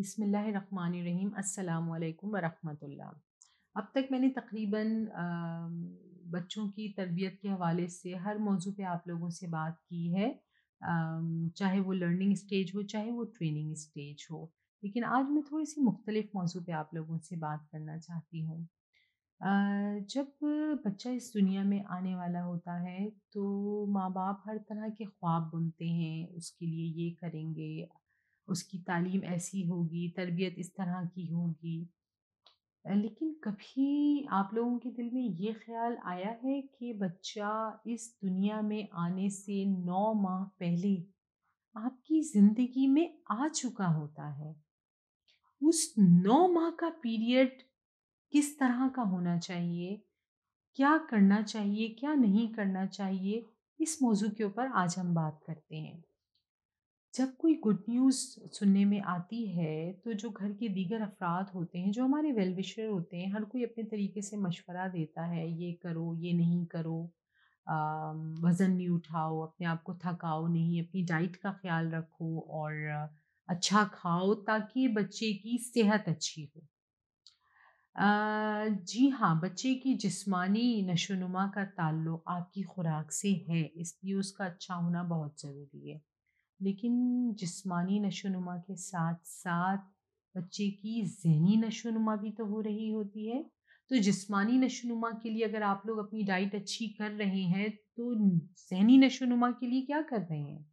बसमीम अल्लाम वरहमतुल्लाह अब तक मैंने तकरीबन बच्चों की तरबियत के हवाले से हर मौजू पे आप लोगों से बात की है चाहे वो लर्निंग स्टेज हो चाहे वो ट्रेनिंग स्टेज हो लेकिन आज मैं थोड़ी सी मुख्तलिफ मौजू पे आप लोगों से बात करना चाहती हूँ जब बच्चा इस दुनिया में आने वाला होता है तो माँ बाप हर तरह के ख्वाब बुनते हैं उसके लिए ये करेंगे उसकी तालीम ऐसी होगी तरबियत इस तरह की होगी लेकिन कभी आप लोगों के दिल में ये ख्याल आया है कि बच्चा इस दुनिया में आने से नौ माह पहले आपकी ज़िंदगी में आ चुका होता है उस नौ माह का पीरियड किस तरह का होना चाहिए क्या करना चाहिए क्या नहीं करना चाहिए इस मौजू के ऊपर आज हम बात करते हैं जब कोई गुड न्यूज़ सुनने में आती है तो जो घर के दीगर अफराद होते हैं जो हमारे वेल विशर होते हैं हर कोई अपने तरीके से मशवरा देता है ये करो ये नहीं करो वज़न नहीं उठाओ अपने आप को थकाओ नहीं अपनी डाइट का ख्याल रखो और अच्छा खाओ ताकि बच्चे की सेहत अच्छी हो जी हाँ बच्चे की जिस्मानी नशोनुमा का ताल्लुक आपकी खुराक से है इसलिए उसका अच्छा होना बहुत ज़रूरी है लेकिन जिस्मानी नशोनुमा के साथ साथ बच्चे की जहनी नशोनुमा भी तो हो रही होती है तो जिस्मानी नशोनुमा के लिए अगर आप लोग अपनी डाइट अच्छी कर रहे हैं तो जहनी नशोनुमा के लिए क्या कर रहे हैं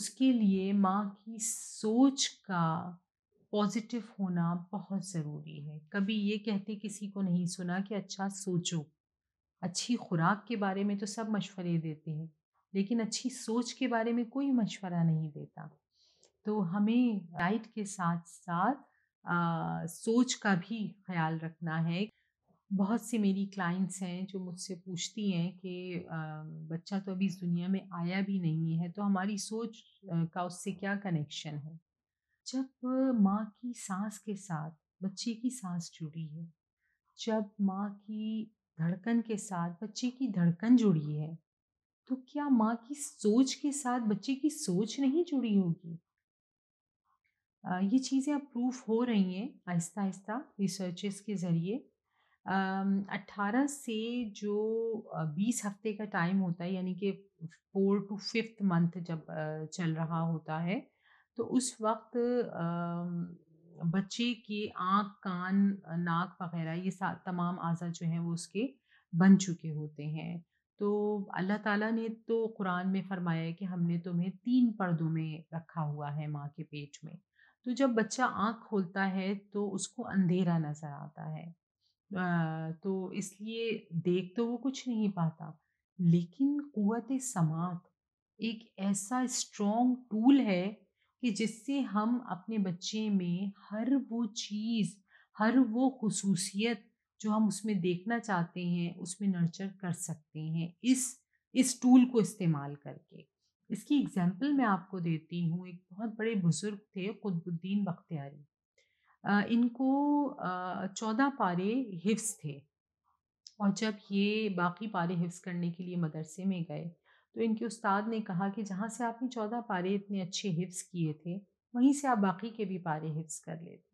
उसके लिए माँ की सोच का पॉजिटिव होना बहुत ज़रूरी है कभी ये कहते किसी को नहीं सुना कि अच्छा सोचो अच्छी खुराक के बारे में तो सब मशवरे देते हैं लेकिन अच्छी सोच के बारे में कोई मशवरा नहीं देता तो हमें डाइट के साथ साथ आ, सोच का भी ख्याल रखना है बहुत सी मेरी क्लाइंट्स हैं जो मुझसे पूछती हैं कि बच्चा तो अभी इस दुनिया में आया भी नहीं है तो हमारी सोच का उससे क्या कनेक्शन है जब माँ की सांस के साथ बच्चे की सांस जुड़ी है जब माँ की धड़कन के साथ बच्चे की धड़कन जुड़ी है तो क्या माँ की सोच के साथ बच्चे की सोच नहीं जुड़ी होगी ये चीज़ें अब प्रूफ हो रही हैं आहिस्ता आहिस्ता रिसर्चेस के ज़रिए अट्ठारह से जो बीस हफ्ते का टाइम होता है यानी कि फोर टू फिफ्थ मंथ जब चल रहा होता है तो उस वक्त बच्चे के आँख कान नाक वगैरह ये तमाम अज़ा जो हैं वो उसके बन चुके होते हैं तो अल्लाह ताला ने तो कुरान में फरमाया है कि हमने तुम्हें तीन पर्दों में रखा हुआ है माँ के पेट में तो जब बच्चा आँख खोलता है तो उसको अंधेरा नज़र आता है आ, तो इसलिए देख तो वो कुछ नहीं पाता लेकिन कुत समात एक ऐसा स्ट्रॉन्ग टूल है कि जिससे हम अपने बच्चे में हर वो चीज़ हर वो खसूसियत जो हम उसमें देखना चाहते हैं उसमें नर्चर कर सकते हैं इस इस टूल को इस्तेमाल करके इसकी एग्जाम्पल मैं आपको देती हूँ एक बहुत बड़े बुज़ुर्ग थे कुतबुद्दीन बख्तियारी इनको चौदह पारे हिफ्स थे और जब ये बाकी पारे हिफ्स करने के लिए मदरसे में गए तो इनके उस्ताद ने कहा कि जहाँ से आपने चौदह पारे इतने अच्छे हिफ्स किए थे वहीं से आप बाकी के भी पारे हिफ्स कर लेते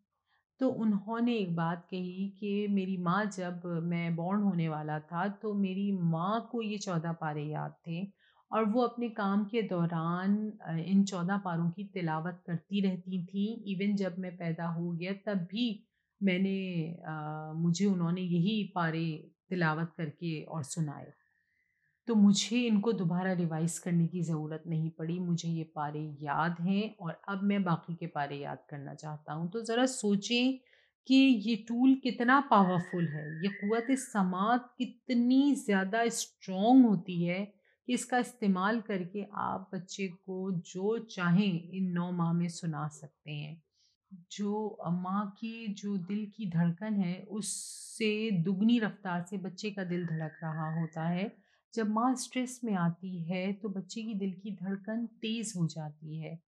तो उन्होंने एक बात कही कि मेरी माँ जब मैं बॉर्न होने वाला था तो मेरी माँ को ये चौदह पारे याद थे और वो अपने काम के दौरान इन चौदह पारों की तिलावत करती रहती थी इवन जब मैं पैदा हो गया तब भी मैंने आ, मुझे उन्होंने यही पारे तिलावत करके और सुनाए तो मुझे इनको दोबारा रिवाइज करने की ज़रूरत नहीं पड़ी मुझे ये पारे याद हैं और अब मैं बाकी के पारे याद करना चाहता हूँ तो ज़रा सोचें कि ये टूल कितना पावरफुल है ये क़वत समात कितनी ज़्यादा इस्ट्रॉग होती है कि इसका इस्तेमाल करके आप बच्चे को जो चाहें इन नौ माह में सुना सकते हैं जो माँ की जो दिल की धड़कन है उससे दुगनी रफ्तार से बच्चे का दिल धड़क रहा होता है जब माँ स्ट्रेस में आती है तो बच्चे की दिल की धड़कन तेज़ हो जाती है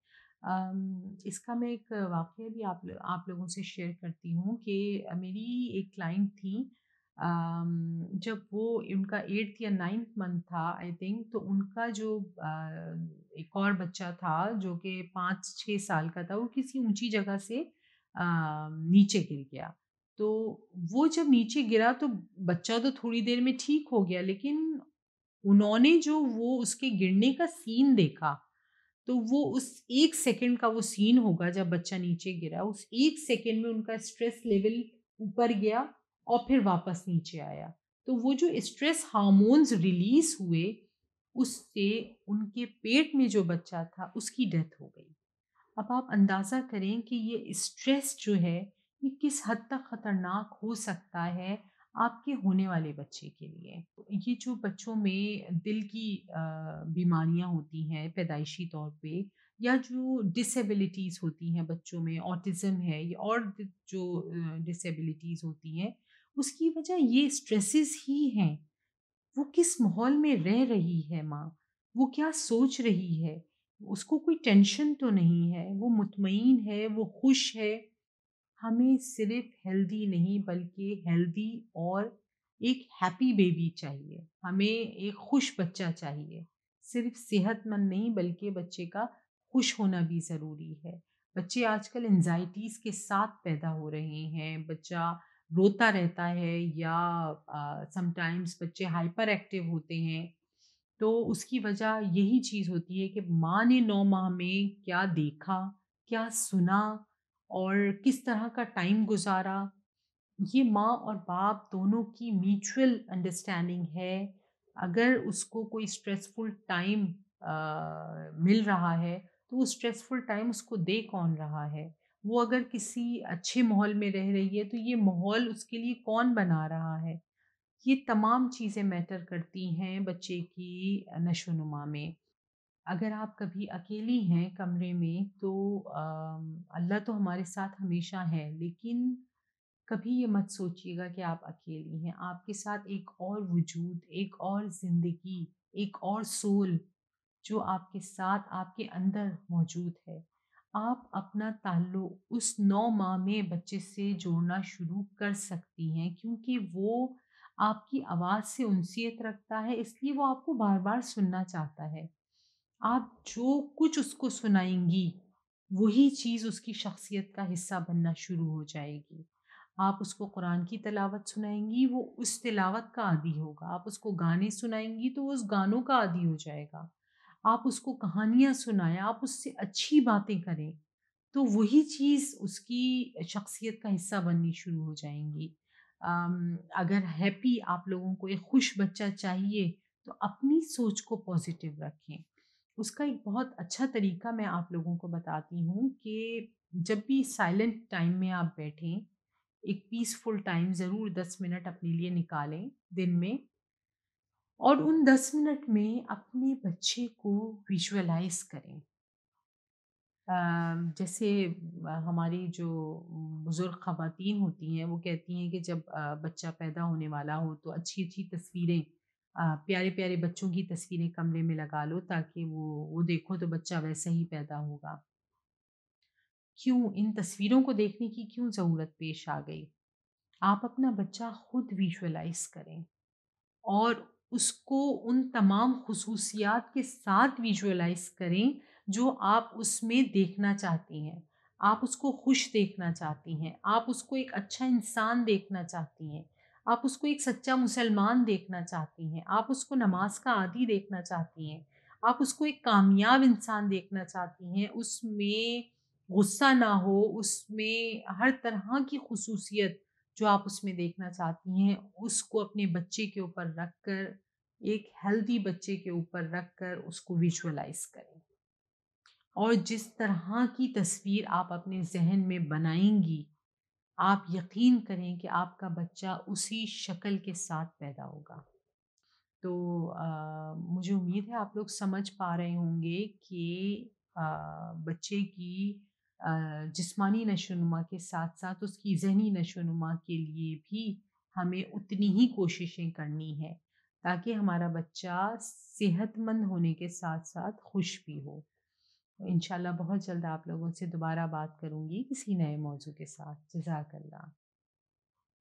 इसका मैं एक वाक़ भी आप आप लोगों से शेयर करती हूँ कि मेरी एक क्लाइंट थी जब वो उनका एट्थ या नाइन्थ मंथ था आई थिंक तो उनका जो एक और बच्चा था जो कि पाँच छः साल का था वो किसी ऊंची जगह से नीचे गिर गया तो वो जब नीचे गिरा तो बच्चा तो थोड़ी देर में ठीक हो गया लेकिन उन्होंने जो वो उसके गिरने का सीन देखा तो वो उस एक सेकंड का वो सीन होगा जब बच्चा नीचे गिरा उस एक सेकंड में उनका स्ट्रेस लेवल ऊपर गया और फिर वापस नीचे आया तो वो जो स्ट्रेस हार्मोन्स रिलीज हुए उससे उनके पेट में जो बच्चा था उसकी डेथ हो गई अब आप अंदाज़ा करें कि ये स्ट्रेस जो है ये किस हद तक ख़तरनाक हो सकता है आपके होने वाले बच्चे के लिए तो ये जो बच्चों में दिल की बीमारियां होती हैं पैदाइशी तौर पे या जो डिसेबिलिटीज़ होती हैं बच्चों में ऑटिज़म है या और जो डिसेबिलिटीज़ होती हैं उसकी वजह ये स्ट्रेसेस ही हैं वो किस माहौल में रह रही है माँ वो क्या सोच रही है उसको कोई टेंशन तो नहीं है वो मुतमिन है वो खुश है हमें सिर्फ हेल्दी नहीं बल्कि हेल्दी और एक हैप्पी बेबी चाहिए हमें एक खुश बच्चा चाहिए सिर्फ सेहतमंद नहीं बल्कि बच्चे का खुश होना भी ज़रूरी है बच्चे आजकल एनजाइटीज़ के साथ पैदा हो रहे हैं बच्चा रोता रहता है या समटाइम्स बच्चे हाइपर एक्टिव होते हैं तो उसकी वजह यही चीज़ होती है कि माँ ने नौ माह में क्या देखा क्या सुना और किस तरह का टाइम गुजारा ये माँ और बाप दोनों की म्यूचुअल अंडरस्टैंडिंग है अगर उसको कोई स्ट्रेसफुल टाइम मिल रहा है तो वो स्ट्रेसफुल टाइम उसको दे कौन रहा है वो अगर किसी अच्छे माहौल में रह रही है तो ये माहौल उसके लिए कौन बना रहा है ये तमाम चीज़ें मैटर करती हैं बच्चे की नशोनुमा में अगर आप कभी अकेली हैं कमरे में तो अल्लाह तो हमारे साथ हमेशा है लेकिन कभी ये मत सोचिएगा कि आप अकेली हैं आपके साथ एक और वजूद एक और ज़िंदगी एक और सोल जो आपके साथ आपके अंदर मौजूद है आप अपना ताल्लुक उस नौ माह में बच्चे से जोड़ना शुरू कर सकती हैं क्योंकि वो आपकी आवाज़ से उनसीयत रखता है इसलिए वो आपको बार बार सुनना चाहता है आप जो कुछ उसको सुनाएंगी वही चीज़ उसकी शख्सियत का हिस्सा बनना शुरू हो जाएगी आप उसको कुरान की तलावत सुनाएंगी वो उस तिलावत का आदि होगा आप उसको गाने सुनाएंगी तो वो उस गानों का आदि हो जाएगा आप उसको कहानियाँ सुनाएं आप उससे अच्छी बातें करें तो वही चीज़ उसकी शख्सियत का हिस्सा बननी शुरू हो जाएंगी अगर हैप्पी आप लोगों को एक खुश बच्चा चाहिए तो अपनी सोच को पॉजिटिव रखें उसका एक बहुत अच्छा तरीका मैं आप लोगों को बताती हूँ कि जब भी साइलेंट टाइम में आप बैठें एक पीसफुल टाइम ज़रूर दस मिनट अपने लिए निकालें दिन में और उन दस मिनट में अपने बच्चे को विजुअलाइज करें जैसे हमारी जो बुज़ुर्ग ख़वातीन होती हैं वो कहती हैं कि जब बच्चा पैदा होने वाला हो तो अच्छी अच्छी तस्वीरें प्यारे प्यारे बच्चों की तस्वीरें कमरे में लगा लो ताकि वो वो देखो तो बच्चा वैसा ही पैदा होगा क्यों इन तस्वीरों को देखने की क्यों ज़रूरत पेश आ गई आप अपना बच्चा खुद विजुअलाइज करें और उसको उन तमाम खसूसियात के साथ विजुअलाइज करें जो आप उसमें देखना चाहती हैं आप उसको खुश देखना चाहती हैं आप उसको एक अच्छा इंसान देखना चाहती हैं आप उसको एक सच्चा मुसलमान देखना चाहती हैं आप उसको नमाज का आदि देखना चाहती हैं आप उसको एक कामयाब इंसान देखना चाहती हैं उसमें गुस्सा ना हो उसमें हर तरह की खसूसियत जो आप उसमें देखना चाहती हैं उसको अपने बच्चे के ऊपर रख कर एक हेल्दी बच्चे के ऊपर रख कर उसको विजुअलाइज करें और जिस तरह की तस्वीर आप अपने जहन में बनाएंगी आप यकीन करें कि आपका बच्चा उसी शक्ल के साथ पैदा होगा तो आ, मुझे उम्मीद है आप लोग समझ पा रहे होंगे कि आ, बच्चे की जिस्मानी नशोनुमा के साथ साथ उसकी जहनी नशोनुमा के लिए भी हमें उतनी ही कोशिशें करनी है ताकि हमारा बच्चा सेहतमंद होने के साथ साथ खुश भी हो इन बहुत जल्द आप लोगों से दोबारा बात करूँगी किसी नए मौजू के साथ जजाकल्ला